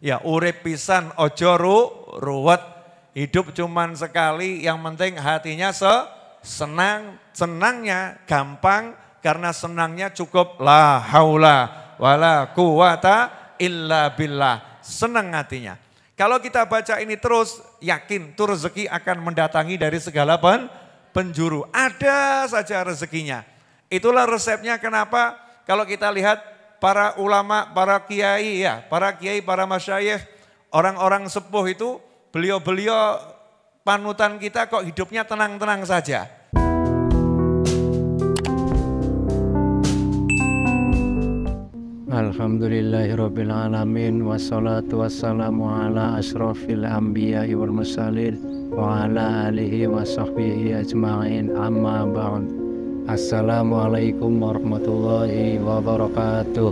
Ya urip pisan ojo ru, ruwet. Hidup cuman sekali yang penting hatinya se senang. Senangnya gampang karena senangnya cukup la haula wala kuwata illa billah. Senang hatinya. Kalau kita baca ini terus yakin tuh rezeki akan mendatangi dari segala pen, penjuru. Ada saja rezekinya. Itulah resepnya kenapa kalau kita lihat para ulama, para kiai ya, para kiai, para masyayikh, orang-orang sepuh itu beliau-beliau panutan kita kok hidupnya tenang-tenang saja. Alhamdulillahirabbil alamin wassalatu wassalamu ala asrofil anbiya wal mursalin wa ala alihi wa sahbihi ajmain amma ba'du Assalamualaikum warahmatullahi wabarakatuh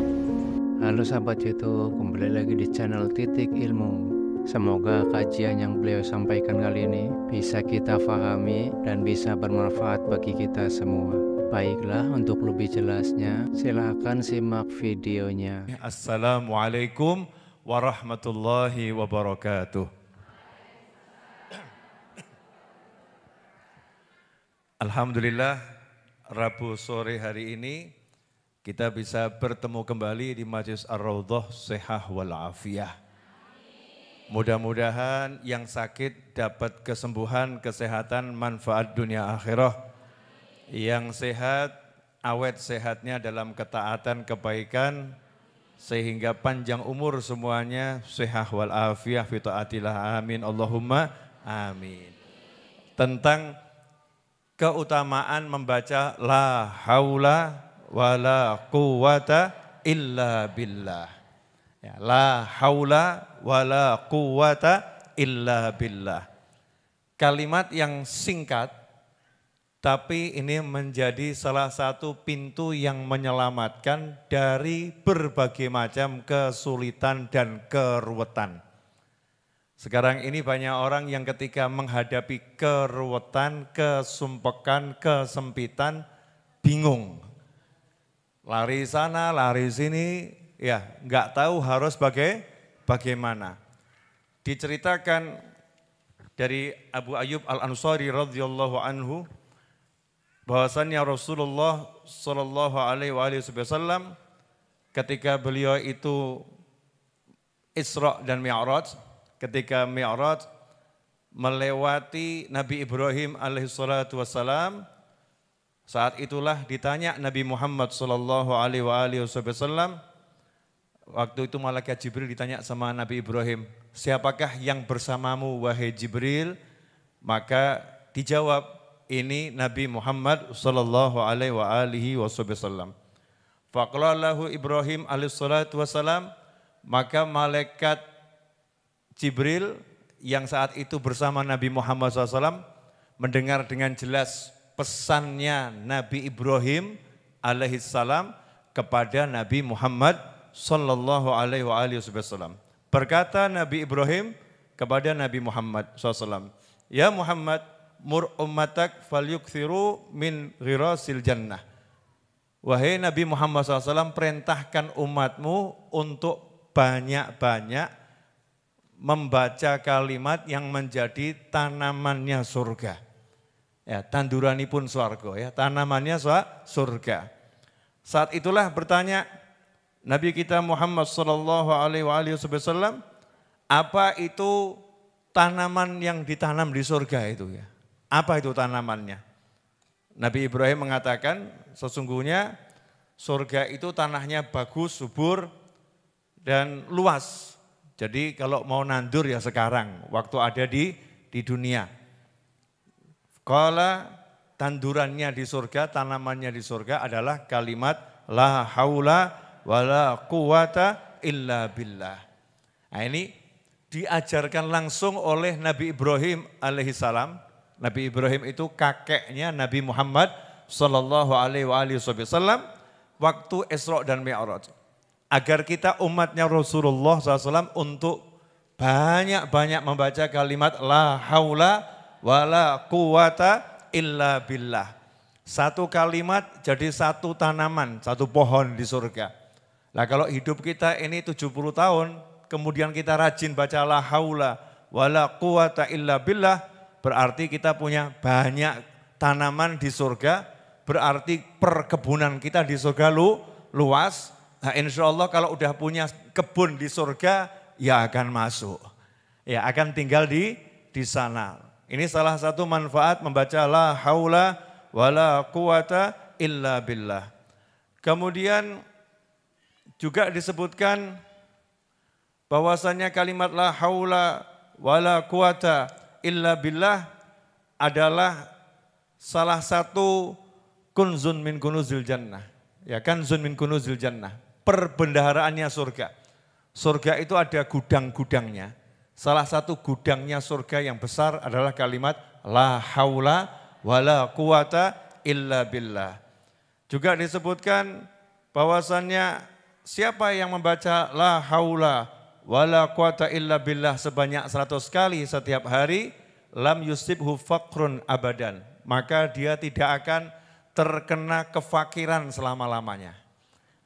Halo sahabat YouTube, kembali lagi di channel Titik Ilmu Semoga kajian yang beliau sampaikan kali ini bisa kita fahami dan bisa bermanfaat bagi kita semua Baiklah, untuk lebih jelasnya silahkan simak videonya Assalamualaikum warahmatullahi wabarakatuh Alhamdulillah Rabu sore hari ini kita bisa bertemu kembali di Majlis Ar-Raudhah Sehah wal Afiyah. Mudah-mudahan yang sakit dapat kesembuhan, kesehatan, manfaat dunia akhirah. Yang sehat, awet sehatnya dalam ketaatan, kebaikan, sehingga panjang umur semuanya sehah wal afiyah amin Allahumma amin tentang keutamaan membaca la haula wala quwata illa billah. Ya, la haula wala quwata illa billah. Kalimat yang singkat tapi ini menjadi salah satu pintu yang menyelamatkan dari berbagai macam kesulitan dan keruwetan. Sekarang ini banyak orang yang ketika menghadapi keruwetan, kesumpekan, kesempitan, bingung. Lari sana, lari sini, ya nggak tahu harus bagai, bagaimana. Diceritakan dari Abu Ayyub Al-Ansari radhiyallahu anhu bahwasannya Rasulullah sallallahu alaihi wasallam ketika beliau itu Isra dan Mi'raj ketika Mi'raj melewati Nabi Ibrahim alaihissalatu wassalam saat itulah ditanya Nabi Muhammad sallallahu alaihi wasallam waktu itu malaikat Jibril ditanya sama Nabi Ibrahim siapakah yang bersamamu wahai Jibril maka dijawab ini Nabi Muhammad sallallahu alaihi wasallam faqala lahu Ibrahim alaihissalatu wassalam maka malaikat Jibril yang saat itu bersama Nabi Muhammad SAW mendengar dengan jelas pesannya Nabi Ibrahim alaihissalam kepada Nabi Muhammad sallallahu alaihi wasallam. Berkata Nabi Ibrahim kepada Nabi Muhammad SAW, Ya Muhammad, mur ummatak falyukthiru min ghirasil jannah. Wahai Nabi Muhammad SAW, perintahkan umatmu untuk banyak-banyak membaca kalimat yang menjadi tanamannya surga. Ya, tandurani pun suargo ya, tanamannya surga. Saat itulah bertanya Nabi kita Muhammad sallallahu alaihi wasallam, apa itu tanaman yang ditanam di surga itu ya? Apa itu tanamannya? Nabi Ibrahim mengatakan sesungguhnya surga itu tanahnya bagus, subur dan luas jadi kalau mau nandur ya sekarang, waktu ada di di dunia. Kala tandurannya di surga, tanamannya di surga adalah kalimat la haula wala quwata illa billah. Nah ini diajarkan langsung oleh Nabi Ibrahim alaihissalam. Nabi Ibrahim itu kakeknya Nabi Muhammad sallallahu alaihi wasallam waktu Isra dan Mi'raj agar kita umatnya Rasulullah SAW untuk banyak-banyak membaca kalimat la haula Walla quwata illa billah. Satu kalimat jadi satu tanaman, satu pohon di surga. Nah kalau hidup kita ini 70 tahun, kemudian kita rajin baca la haula Walla quwata illa billah, berarti kita punya banyak tanaman di surga, berarti perkebunan kita di surga lu, luas, Nah, insya Allah kalau udah punya kebun di surga, ya akan masuk. Ya akan tinggal di di sana. Ini salah satu manfaat membaca la haula wala quwata illa billah. Kemudian juga disebutkan bahwasanya kalimat la haula wala quwata illa billah adalah salah satu kunzun min kunuzil jannah. Ya kan zun min kunuzil jannah perbendaharaannya surga. Surga itu ada gudang-gudangnya. Salah satu gudangnya surga yang besar adalah kalimat la haula wala quwata illa billah. Juga disebutkan bahwasannya siapa yang membaca la haula wala quwata illa billah sebanyak 100 kali setiap hari lam yusibhu faqrun abadan maka dia tidak akan terkena kefakiran selama-lamanya.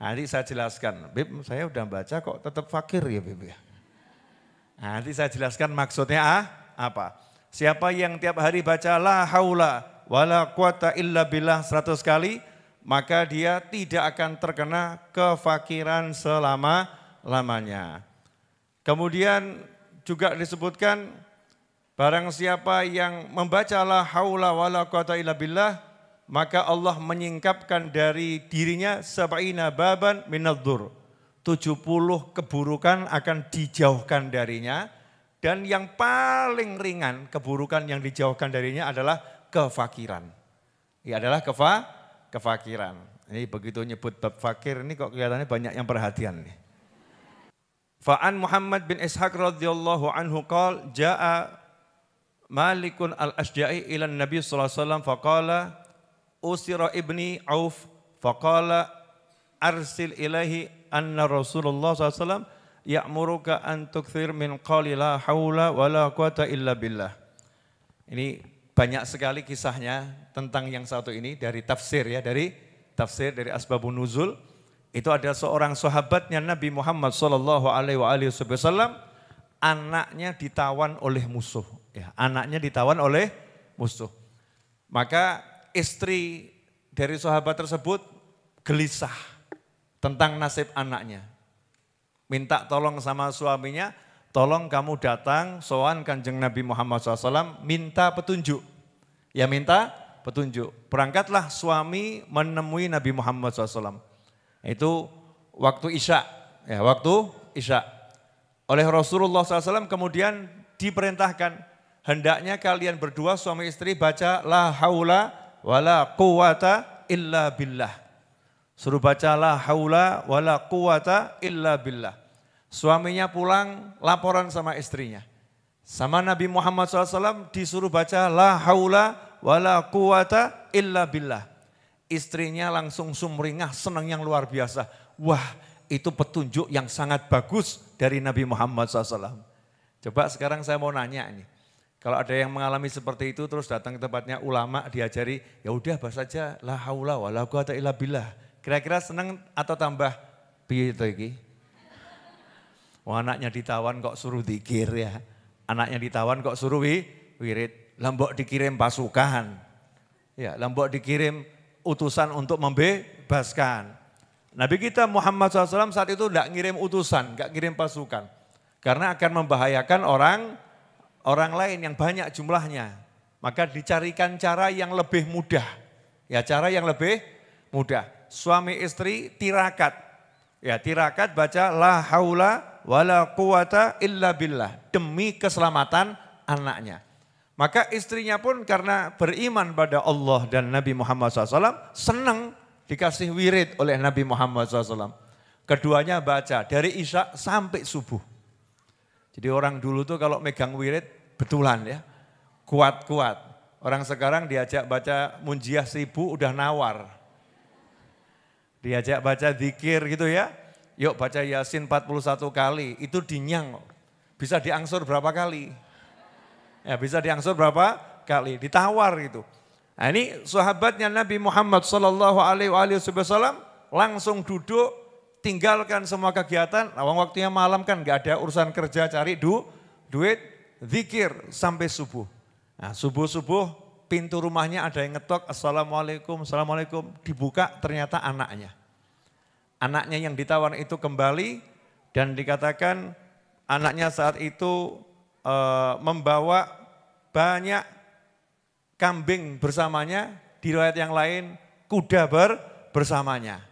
Nah, nanti saya jelaskan, Bib saya udah baca kok tetap fakir ya Bib ya. Nah, nanti saya jelaskan maksudnya ah, apa. Siapa yang tiap hari baca la haula wala quwata illa billah 100 kali, maka dia tidak akan terkena kefakiran selama lamanya. Kemudian juga disebutkan barang siapa yang membaca la haula wala quwata illa billah maka Allah menyingkapkan dari dirinya sab'ina baban minadzur. 70 keburukan akan dijauhkan darinya dan yang paling ringan keburukan yang dijauhkan darinya adalah kefakiran. Ya adalah kefa kefakiran. Ini begitu nyebut bab fakir ini kok kelihatannya banyak yang perhatian nih. Fa'an Muhammad bin Ishaq radhiyallahu anhu qala jaa Malikun al-Asja'i ila Nabi sallallahu alaihi wasallam faqala usira ibni Auf faqala arsil ilahi anna Rasulullah SAW ya'muruka an tukthir min qali la hawla wa la quwata illa billah. Ini banyak sekali kisahnya tentang yang satu ini dari tafsir ya, dari tafsir dari Asbabun Nuzul. Itu ada seorang sahabatnya Nabi Muhammad Shallallahu Alaihi Wasallam anaknya ditawan oleh musuh. Ya, anaknya ditawan oleh musuh. Maka istri dari sahabat tersebut gelisah tentang nasib anaknya. Minta tolong sama suaminya, tolong kamu datang soan kanjeng Nabi Muhammad SAW, minta petunjuk. Ya minta petunjuk. Berangkatlah suami menemui Nabi Muhammad SAW. Itu waktu isya, ya waktu isya. Oleh Rasulullah SAW kemudian diperintahkan, hendaknya kalian berdua suami istri baca la haula wala quwata illa billah. Suruh bacalah haula wala quwata illa billah. Suaminya pulang laporan sama istrinya. Sama Nabi Muhammad SAW disuruh baca la haula wala quwata illa billah. Istrinya langsung sumringah senang yang luar biasa. Wah itu petunjuk yang sangat bagus dari Nabi Muhammad SAW. Coba sekarang saya mau nanya ini. Kalau ada yang mengalami seperti itu terus datang ke tempatnya ulama diajari, ya udah bahas aja la haula la quwata illa billah. Kira-kira seneng atau tambah piye to iki? Wah, anaknya ditawan kok suruh dikir ya. Anaknya ditawan kok suruh wi, wirid. lembok dikirim pasukan. Ya, lembok dikirim utusan untuk membebaskan. Nabi kita Muhammad SAW saat itu tidak ngirim utusan, nggak ngirim pasukan. Karena akan membahayakan orang orang lain yang banyak jumlahnya, maka dicarikan cara yang lebih mudah. Ya, cara yang lebih mudah. Suami istri tirakat. Ya, tirakat baca la haula wala quwata illa billah demi keselamatan anaknya. Maka istrinya pun karena beriman pada Allah dan Nabi Muhammad SAW, senang dikasih wirid oleh Nabi Muhammad SAW. Keduanya baca dari Isya sampai subuh. Jadi orang dulu tuh kalau megang wirid betulan ya, kuat-kuat. Orang sekarang diajak baca munjiah seribu udah nawar. Diajak baca zikir gitu ya, yuk baca Yasin 41 kali, itu dinyang. Bisa diangsur berapa kali? Ya bisa diangsur berapa kali, ditawar gitu. Nah ini sahabatnya Nabi Muhammad SAW langsung duduk tinggalkan semua kegiatan, awang waktunya malam kan nggak ada urusan kerja cari du, duit, zikir sampai subuh. Nah, subuh-subuh pintu rumahnya ada yang ngetok, Assalamualaikum, Assalamualaikum, dibuka ternyata anaknya. Anaknya yang ditawan itu kembali dan dikatakan anaknya saat itu e, membawa banyak kambing bersamanya, di riwayat yang lain kuda ber, bersamanya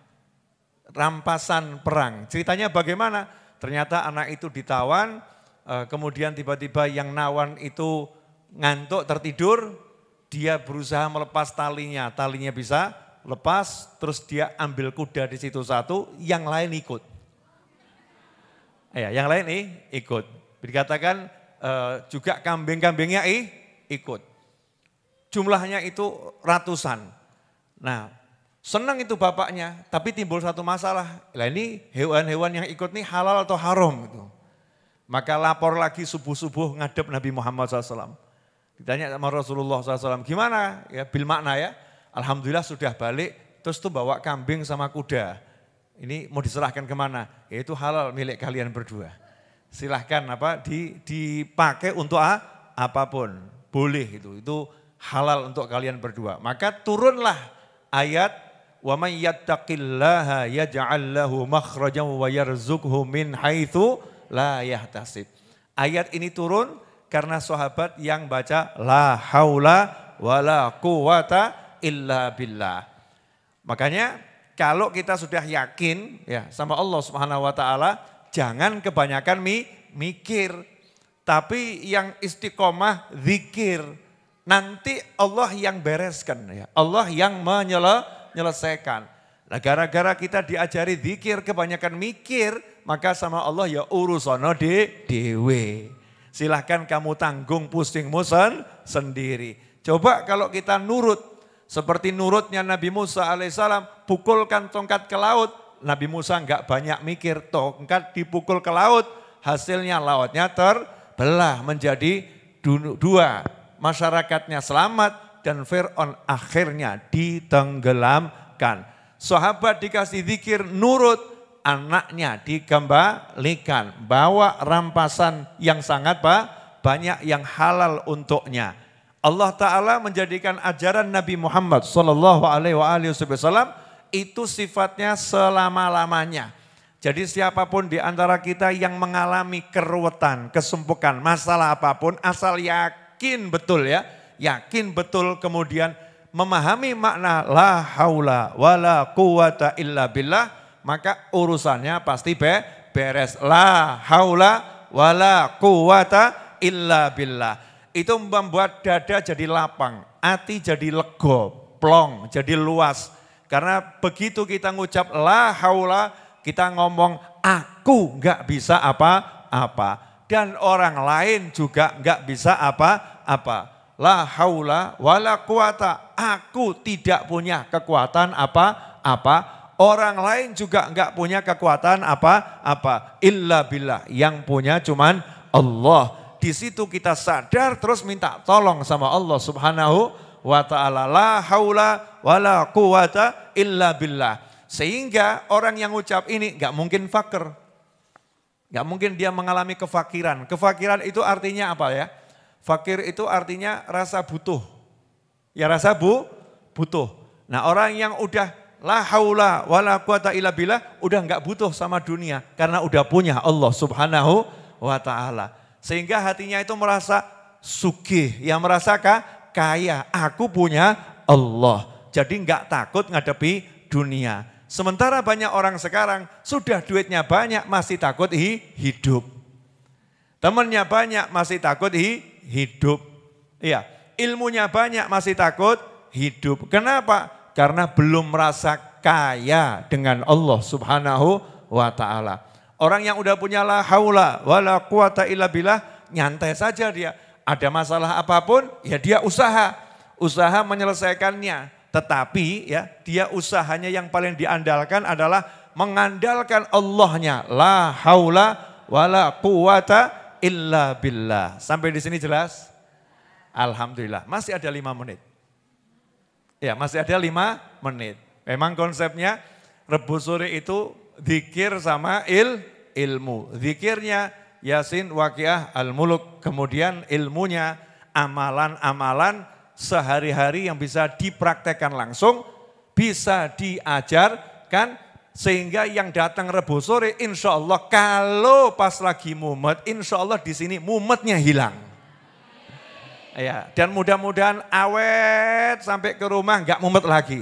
rampasan perang. Ceritanya bagaimana? Ternyata anak itu ditawan, eh, kemudian tiba-tiba yang nawan itu ngantuk, tertidur, dia berusaha melepas talinya, talinya bisa lepas, terus dia ambil kuda di situ satu, yang lain ikut. Ya, yang lain nih ikut. Dikatakan eh, juga kambing-kambingnya ikut. Jumlahnya itu ratusan. Nah, Senang itu bapaknya, tapi timbul satu masalah. Lah ini hewan-hewan yang ikut nih halal atau haram gitu. Maka lapor lagi subuh-subuh ngadep Nabi Muhammad SAW. Ditanya sama Rasulullah SAW, gimana? Ya, bil makna ya. Alhamdulillah sudah balik, terus tuh bawa kambing sama kuda. Ini mau diserahkan kemana? yaitu halal milik kalian berdua. Silahkan apa di, dipakai untuk apapun. Boleh itu, itu halal untuk kalian berdua. Maka turunlah ayat Wa may yattaqillaha yaj'al lahu makhrajan wa yarzuqhu min haitsu la yahtasib. Ayat ini turun karena sahabat yang baca la haula wala quwata illa billah. Makanya kalau kita sudah yakin ya sama Allah Subhanahu wa taala, jangan kebanyakan mi, mikir, tapi yang istiqomah zikir. Nanti Allah yang bereskan ya. Allah yang menyelesaikan menyelesaikan. Nah gara-gara kita diajari zikir kebanyakan mikir, maka sama Allah ya urusono di dewe. Silahkan kamu tanggung pusing musen sendiri. Coba kalau kita nurut, seperti nurutnya Nabi Musa alaihissalam, pukulkan tongkat ke laut. Nabi Musa nggak banyak mikir, tongkat dipukul ke laut, hasilnya lautnya terbelah menjadi dua. Masyarakatnya selamat, dan Fir'aun akhirnya ditenggelamkan. Sahabat dikasih zikir nurut, anaknya digembalikan. Bawa rampasan yang sangat banyak yang halal untuknya. Allah Ta'ala menjadikan ajaran Nabi Muhammad SAW itu sifatnya selama-lamanya. Jadi siapapun di antara kita yang mengalami keruwetan, kesempukan, masalah apapun asal yakin betul ya yakin betul kemudian memahami makna la haula wala quwata illa billah, maka urusannya pasti be, beres. La haula wala quwata illa billah. Itu membuat dada jadi lapang, hati jadi lego, plong, jadi luas. Karena begitu kita ngucap la haula, kita ngomong aku nggak bisa apa-apa. Dan orang lain juga nggak bisa apa-apa la haula wala kuwata. Aku tidak punya kekuatan apa-apa. Orang lain juga enggak punya kekuatan apa-apa. Illa billah. Yang punya cuman Allah. Di situ kita sadar terus minta tolong sama Allah subhanahu wa ta'ala. La haula wala kuwata illa billah. Sehingga orang yang ucap ini enggak mungkin fakir. Enggak mungkin dia mengalami kefakiran. Kefakiran itu artinya apa ya? Fakir itu artinya rasa butuh. Ya rasa bu, butuh. Nah orang yang udah la haula la quwata illa billah udah enggak butuh sama dunia karena udah punya Allah Subhanahu wa taala. Sehingga hatinya itu merasa sugih, ya merasa kaya, aku punya Allah. Jadi enggak takut ngadepi dunia. Sementara banyak orang sekarang sudah duitnya banyak masih takut hidup. Temannya banyak masih takut hidup hidup. Iya, ilmunya banyak masih takut hidup. Kenapa? Karena belum merasa kaya dengan Allah Subhanahu wa taala. Orang yang udah punya la haula wala quwata illa billah nyantai saja dia. Ada masalah apapun ya dia usaha. Usaha menyelesaikannya. Tetapi ya dia usahanya yang paling diandalkan adalah mengandalkan Allahnya. La haula wala quwata illa billah. Sampai di sini jelas? Alhamdulillah. Masih ada lima menit. Ya, masih ada lima menit. Memang konsepnya rebu sore itu zikir sama il ilmu. Zikirnya Yasin Waqiah Al-Muluk. Kemudian ilmunya amalan-amalan sehari-hari yang bisa dipraktekkan langsung, bisa diajarkan sehingga yang datang Rebu sore, insya Allah kalau pas lagi mumet, insya Allah di sini mumetnya hilang. Ya, dan mudah-mudahan awet sampai ke rumah nggak mumet lagi.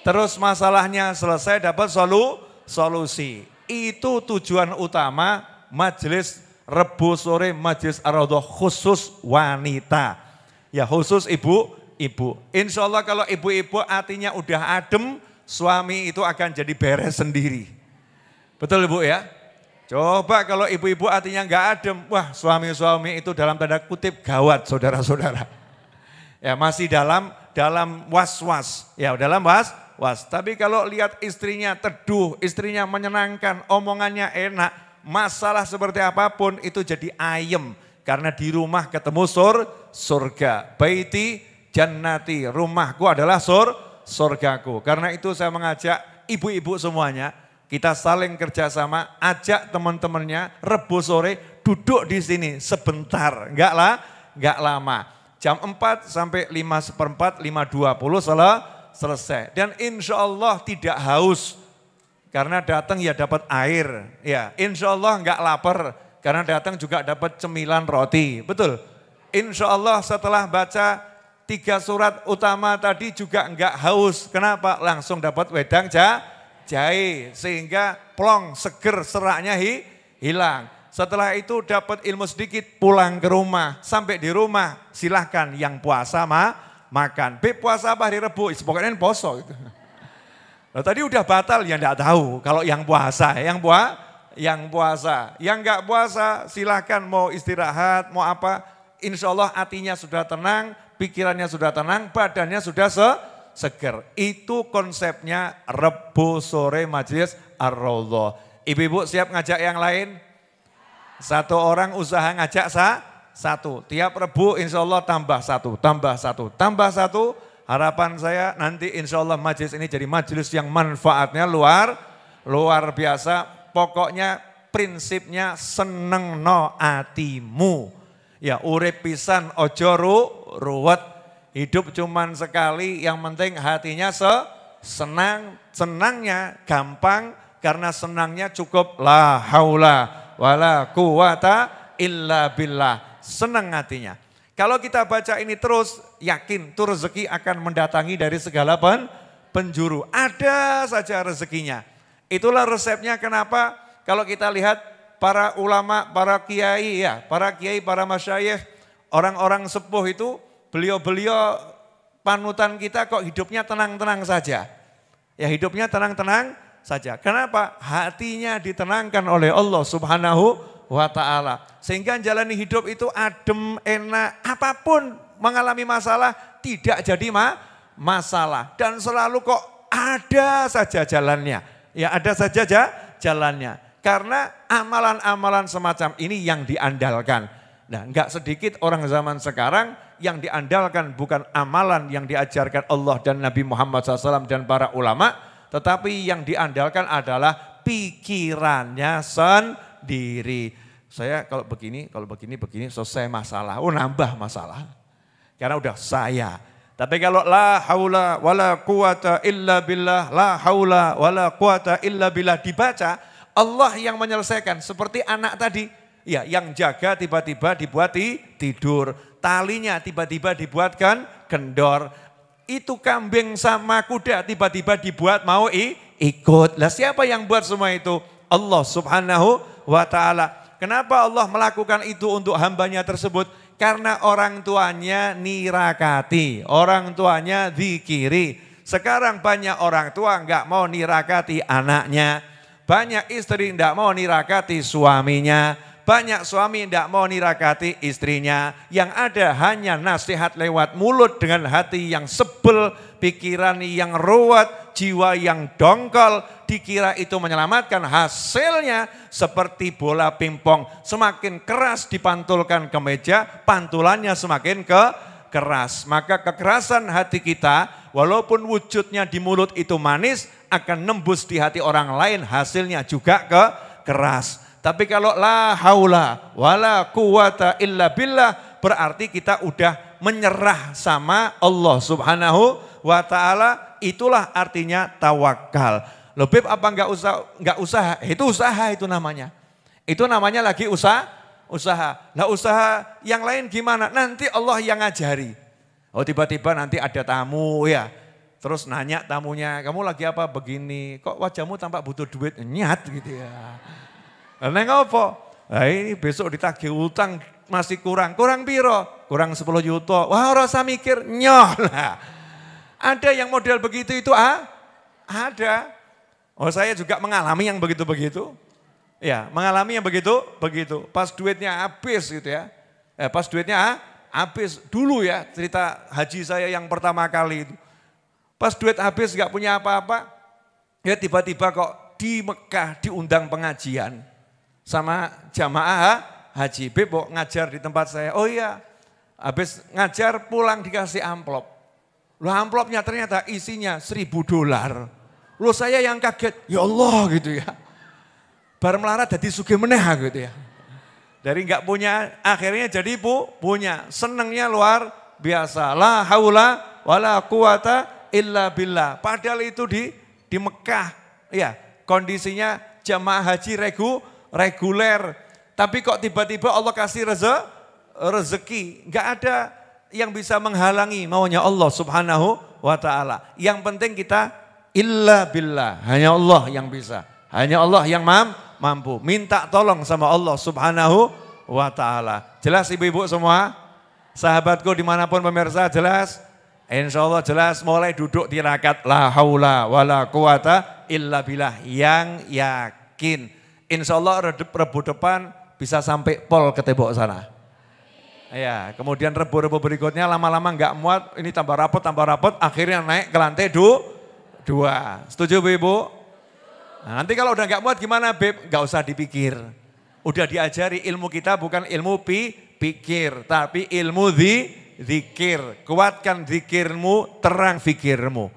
Terus masalahnya selesai dapat solu, solusi. Itu tujuan utama majelis Rebu sore majelis ar khusus wanita. Ya khusus ibu, ibu. Insya Allah kalau ibu-ibu artinya udah adem, suami itu akan jadi beres sendiri. Betul Ibu ya? Coba kalau ibu-ibu artinya nggak adem, wah suami-suami itu dalam tanda kutip gawat saudara-saudara. Ya masih dalam dalam was-was, ya dalam was-was. Tapi kalau lihat istrinya teduh, istrinya menyenangkan, omongannya enak, masalah seperti apapun itu jadi ayem. Karena di rumah ketemu sur, surga. Baiti jannati, rumahku adalah sur, surgaku. Karena itu saya mengajak ibu-ibu semuanya, kita saling kerjasama, ajak teman-temannya, rebu sore, duduk di sini sebentar, enggak lah, enggak lama. Jam 4 sampai 5 seperempat, 5.20 sel selesai. Dan insya Allah tidak haus, karena datang ya dapat air. Ya, insya Allah enggak lapar, karena datang juga dapat cemilan roti, betul? Insya Allah setelah baca tiga surat utama tadi juga enggak haus. Kenapa? Langsung dapat wedang ja, jahe. Sehingga plong, seger, seraknya hi, hilang. Setelah itu dapat ilmu sedikit, pulang ke rumah. Sampai di rumah, silahkan yang puasa ma, makan. b puasa apa hari Rebu? Pokoknya poso. Gitu. Nah, tadi udah batal, ya enggak tahu. Kalau yang puasa, yang puasa, yang puasa. Yang enggak puasa silahkan mau istirahat, mau apa. Insya Allah hatinya sudah tenang, pikirannya sudah tenang, badannya sudah se seger. Itu konsepnya Rebo sore majelis ar-Raudhah. Ibu-ibu siap ngajak yang lain? Satu orang usaha ngajak sa satu. Tiap Rebu insya Allah tambah satu, tambah satu, tambah satu. Harapan saya nanti insya Allah majelis ini jadi majelis yang manfaatnya luar luar biasa. Pokoknya prinsipnya seneng no atimu. Ya urip pisan ruwet, hidup cuman sekali, yang penting hatinya se senang, senangnya gampang karena senangnya cukup la haula wala quwata illa billah. Senang hatinya. Kalau kita baca ini terus, yakin tuh rezeki akan mendatangi dari segala pen, penjuru. Ada saja rezekinya. Itulah resepnya kenapa kalau kita lihat para ulama, para kiai ya, para kiai, para masyayikh orang-orang sepuh itu beliau-beliau panutan kita kok hidupnya tenang-tenang saja. Ya hidupnya tenang-tenang saja. Kenapa? Hatinya ditenangkan oleh Allah subhanahu wa ta'ala. Sehingga jalani hidup itu adem, enak, apapun mengalami masalah tidak jadi ma masalah. Dan selalu kok ada saja jalannya. Ya ada saja jalannya. Karena amalan-amalan semacam ini yang diandalkan. Nah, nggak sedikit orang zaman sekarang yang diandalkan bukan amalan yang diajarkan Allah dan Nabi Muhammad SAW dan para ulama, tetapi yang diandalkan adalah pikirannya sendiri. Saya kalau begini, kalau begini, begini selesai masalah. Oh nambah masalah. Karena udah saya. Tapi kalau la haula wala quwata illa billah, la haula wala quwata illa billah dibaca, Allah yang menyelesaikan seperti anak tadi ya yang jaga tiba-tiba dibuat tidur, talinya tiba-tiba dibuatkan kendor. Itu kambing sama kuda tiba-tiba dibuat mau i, ikut. Lah siapa yang buat semua itu? Allah Subhanahu wa taala. Kenapa Allah melakukan itu untuk hambanya tersebut? Karena orang tuanya nirakati, orang tuanya dikiri. Sekarang banyak orang tua nggak mau nirakati anaknya, banyak istri nggak mau nirakati suaminya, banyak suami tidak mau nirakati istrinya. Yang ada hanya nasihat lewat mulut dengan hati yang sebel, pikiran yang ruwet, jiwa yang dongkol. Dikira itu menyelamatkan hasilnya seperti bola pingpong. Semakin keras dipantulkan ke meja, pantulannya semakin ke keras. Maka kekerasan hati kita walaupun wujudnya di mulut itu manis akan nembus di hati orang lain hasilnya juga ke keras tapi kalau la haula wala quwata illa billah berarti kita udah menyerah sama Allah Subhanahu wa taala. Itulah artinya tawakal. Lebih apa enggak usah enggak usaha? Itu usaha itu namanya. Itu namanya lagi usaha usaha. Lah usaha yang lain gimana? Nanti Allah yang ngajari. Oh tiba-tiba nanti ada tamu ya. Terus nanya tamunya, kamu lagi apa begini? Kok wajahmu tampak butuh duit? Nyat gitu ya. Neng apa? Nah ini besok ditagih utang masih kurang. Kurang piro? Kurang 10 juta. Wah rasa mikir, nyoh Ada yang model begitu itu ah? Ada. Oh saya juga mengalami yang begitu-begitu. Ya, mengalami yang begitu, begitu. Pas duitnya habis gitu ya. Eh, pas duitnya ah, habis. Dulu ya cerita haji saya yang pertama kali itu. Pas duit habis nggak punya apa-apa. Ya tiba-tiba kok di Mekah diundang pengajian sama jamaah haji. Bebo ngajar di tempat saya. Oh iya, habis ngajar pulang dikasih amplop. Lu amplopnya ternyata isinya seribu dolar. Lu saya yang kaget, ya Allah gitu ya. Bar melarat jadi suge meneh gitu ya. Dari nggak punya, akhirnya jadi bu, punya. Senengnya luar biasa. La haula wala quwata illa billah. Padahal itu di di Mekah. Ya, kondisinya jamaah haji regu reguler. Tapi kok tiba-tiba Allah kasih reze, rezeki. nggak ada yang bisa menghalangi maunya Allah subhanahu wa ta'ala. Yang penting kita illa billah. Hanya Allah yang bisa. Hanya Allah yang mam, mampu. Minta tolong sama Allah subhanahu wa ta'ala. Jelas ibu-ibu semua? Sahabatku dimanapun pemirsa jelas? Insya Allah jelas mulai duduk di rakat la haula wala quwata illa billah yang yakin. Insya Allah rebu depan bisa sampai pol ke tembok sana. Ya, kemudian rebu-rebu berikutnya lama-lama nggak muat, ini tambah rapot, tambah rapot, akhirnya naik ke lantai du, dua. Setuju Bu Ibu? Nah, nanti kalau udah nggak muat gimana Beb? Gak usah dipikir. Udah diajari ilmu kita bukan ilmu pi, pikir, tapi ilmu di, zikir. Kuatkan zikirmu, terang fikirmu.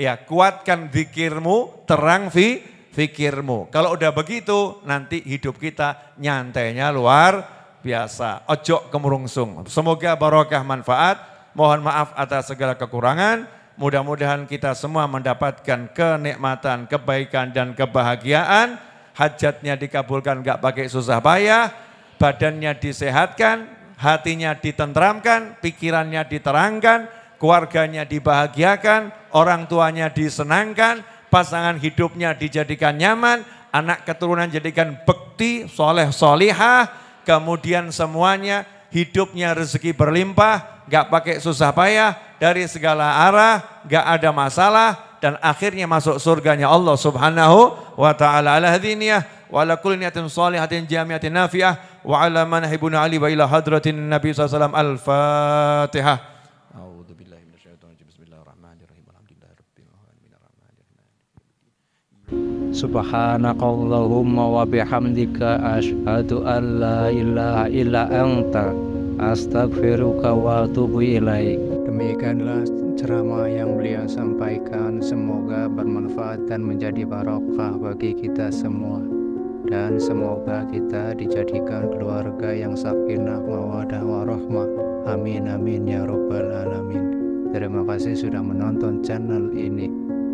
Ya, kuatkan zikirmu, terang fi, fikirmu Kalau udah begitu, nanti hidup kita nyantainya luar biasa. Ojo kemurungsung. Semoga barokah manfaat. Mohon maaf atas segala kekurangan. Mudah-mudahan kita semua mendapatkan kenikmatan, kebaikan, dan kebahagiaan. Hajatnya dikabulkan gak pakai susah payah. Badannya disehatkan, hatinya ditentramkan, pikirannya diterangkan, keluarganya dibahagiakan, orang tuanya disenangkan, pasangan hidupnya dijadikan nyaman, anak keturunan jadikan bekti, soleh solihah, kemudian semuanya hidupnya rezeki berlimpah, gak pakai susah payah, dari segala arah, gak ada masalah, dan akhirnya masuk surganya Allah subhanahu wa ta'ala ala hadhiniyah, wa ala kulli niatin salihatin jamiatin nafiah, wa ala Manahibun ali wa ila hadratin Nabi SAW al-Fatihah. Subhanakallahumma wa bihamdika ashadu an la ilaha illa anta astaghfiruka wa atubu ilaik. Demikianlah ceramah yang beliau sampaikan semoga bermanfaat dan menjadi barokah bagi kita semua dan semoga kita dijadikan keluarga yang sakinah mawadah warahmah. Amin amin ya rabbal alamin. Terima kasih sudah menonton channel ini.